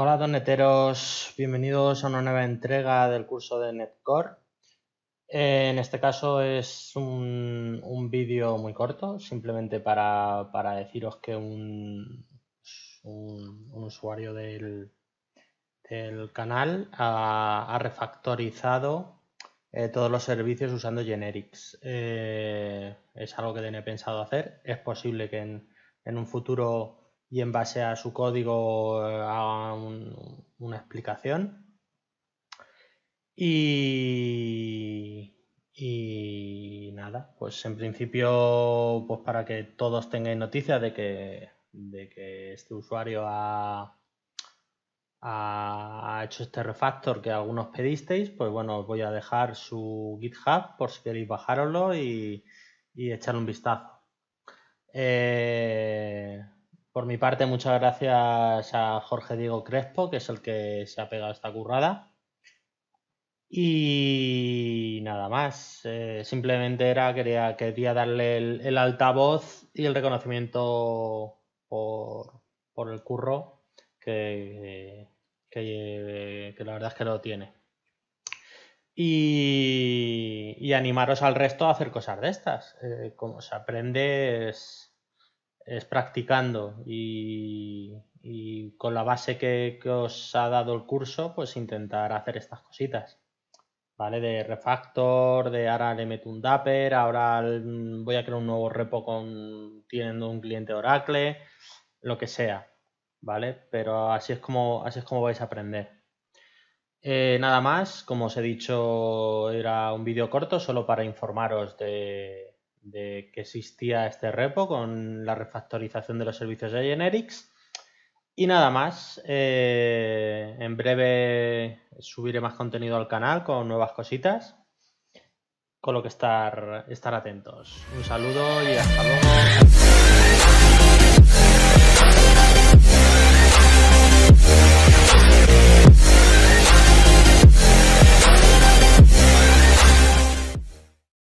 Hola, doneteros. Bienvenidos a una nueva entrega del curso de Netcore. Eh, en este caso es un, vídeo muy corto, simplemente para, deciros que un, un, usuario del, canal ha, refactorizado eh, todos los servicios usando generics. Eh, es algo que tiene pensado hacer. Es posible que en, en un futuro y en base a su código eh, haga una explicación. Y, y, nada, pues en principio, pues para que todos tengáis noticia de que, de que este usuario ha, ha, hecho este refactor que algunos pedisteis, pues bueno, os voy a dejar su GitHub por si queréis bajároslo y, y un vistazo. Eh, por mi parte, muchas gracias a Jorge Diego Crespo, que es el que se ha pegado esta currada. Y nada más. Eh, simplemente era quería, quería darle el, altavoz y el reconocimiento por, el curro, que, la verdad es que lo tiene. Y, animaros al resto a hacer cosas de estas. Eh, como se aprende es practicando y, con la base que, os ha dado el curso, pues intentar hacer estas cositas. ¿Vale? De refactor, de ahora le meto un Dapper, ahora voy a crear un nuevo repo con teniendo un cliente Oracle, lo que sea. ¿Vale? Pero así es como, así es como vais a aprender. Eh, nada más, como os he dicho, era un vídeo corto solo para informaros de, de que existía este repo con la refactorización de los servicios de Generics. Y nada más, eh, en breve subiré más contenido al canal con nuevas cositas, con lo que estar, estar atentos. Un saludo y hasta luego.